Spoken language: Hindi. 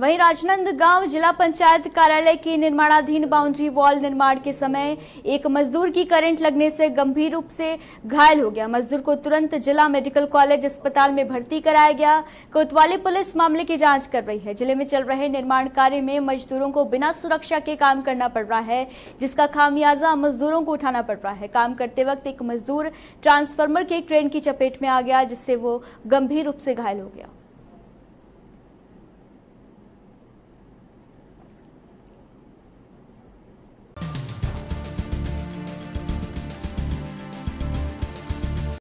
वहीं राजनंदगांव जिला पंचायत कार्यालय के निर्माणाधीन बाउंड्री वॉल निर्माण के समय एक मजदूर की करंट लगने से गंभीर रूप से घायल हो गया मजदूर को तुरंत जिला मेडिकल कॉलेज अस्पताल में भर्ती कराया गया कोतवाली पुलिस मामले की जांच कर रही है जिले में चल रहे निर्माण कार्य में मजदूरों को बिना सुरक्षा के काम करना पड़ रहा है जिसका खामियाजा मजदूरों को उठाना पड़ रहा है काम करते वक्त एक मजदूर ट्रांसफार्मर के क्रेन की चपेट में आ गया जिससे वो गंभीर रूप से घायल हो गया